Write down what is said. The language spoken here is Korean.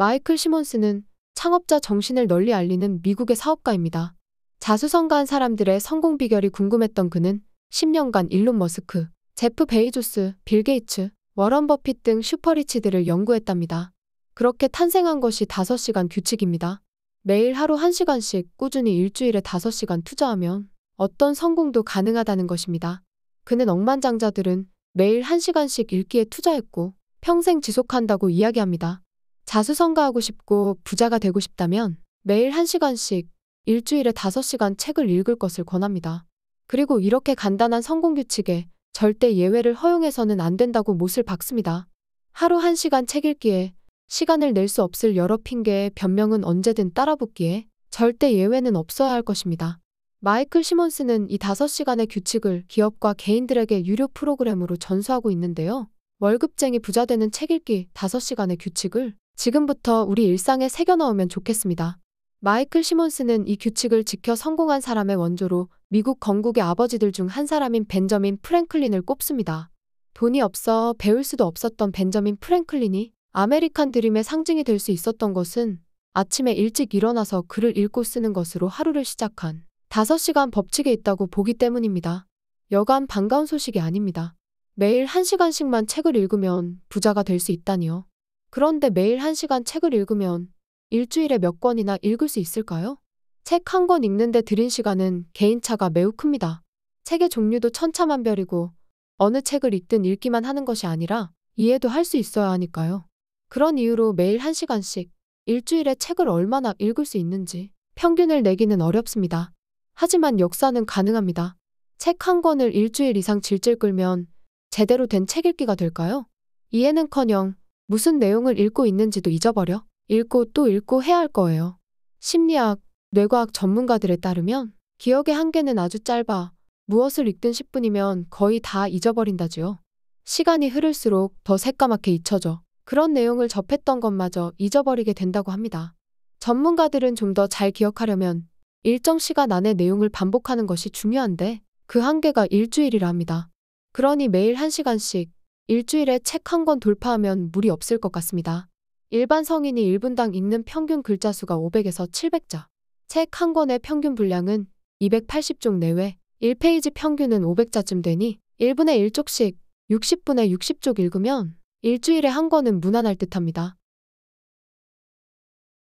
마이클 시몬스는 창업자 정신을 널리 알리는 미국의 사업가입니다. 자수성가한 사람들의 성공 비결이 궁금했던 그는 10년간 일론 머스크, 제프 베이조스, 빌 게이츠, 워런 버핏 등 슈퍼리치들을 연구했답니다. 그렇게 탄생한 것이 5시간 규칙입니다. 매일 하루 1시간씩 꾸준히 일주일에 5시간 투자하면 어떤 성공도 가능하다는 것입니다. 그는 억만장자들은 매일 1시간씩 읽기에 투자했고 평생 지속한다고 이야기합니다. 자수성가하고 싶고 부자가 되고 싶다면 매일 1시간씩 일주일에 5시간 책을 읽을 것을 권합니다. 그리고 이렇게 간단한 성공 규칙에 절대 예외를 허용해서는 안 된다고 못을 박습니다. 하루 1시간 책 읽기에 시간을 낼 수 없을 여러 핑계의 변명은 언제든 따라붙기에 절대 예외는 없어야 할 것입니다. 마이클 시몬스는 이 5시간의 규칙을 기업과 개인들에게 유료 프로그램으로 전수하고 있는데요. 월급쟁이 부자되는 책 읽기 5시간의 규칙을 지금부터 우리 일상에 새겨넣으면 좋겠습니다. 마이클 시몬스는 이 규칙을 지켜 성공한 사람의 원조로 미국 건국의 아버지들 중 한 사람인 벤저민 프랭클린을 꼽습니다. 돈이 없어 배울 수도 없었던 벤저민 프랭클린이 아메리칸 드림의 상징이 될 수 있었던 것은 아침에 일찍 일어나서 글을 읽고 쓰는 것으로 하루를 시작한 5시간 법칙에 있다고 보기 때문입니다. 여간 반가운 소식이 아닙니다. 매일 1시간씩만 책을 읽으면 부자가 될 수 있다니요. 그런데 매일 1시간 책을 읽으면 일주일에 몇 권이나 읽을 수 있을까요? 책 한 권 읽는데 들인 시간은 개인차가 매우 큽니다. 책의 종류도 천차만별이고 어느 책을 읽든 읽기만 하는 것이 아니라 이해도 할 수 있어야 하니까요. 그런 이유로 매일 1시간씩 일주일에 책을 얼마나 읽을 수 있는지 평균을 내기는 어렵습니다. 하지만 역사는 가능합니다. 책 한 권을 일주일 이상 질질 끌면 제대로 된 책 읽기가 될까요? 이해는커녕 무슨 내용을 읽고 있는지도 잊어버려. 읽고 또 읽고 해야 할 거예요. 심리학, 뇌과학 전문가들에 따르면 기억의 한계는 아주 짧아 무엇을 읽든 10분이면 거의 다 잊어버린다지요. 시간이 흐를수록 더 새까맣게 잊혀져 그런 내용을 접했던 것마저 잊어버리게 된다고 합니다. 전문가들은 좀 더 잘 기억하려면 일정 시간 안에 내용을 반복하는 것이 중요한데 그 한계가 일주일이라 합니다. 그러니 매일 1시간씩 일주일에 책 한 권 돌파하면 무리 없을 것 같습니다. 일반 성인이 1분당 읽는 평균 글자 수가 500에서 700자. 책 한 권의 평균 분량은 280쪽 내외, 1페이지 평균은 500자쯤 되니 1분에 1쪽씩 60분에 60쪽 읽으면 일주일에 한 권은 무난할 듯합니다.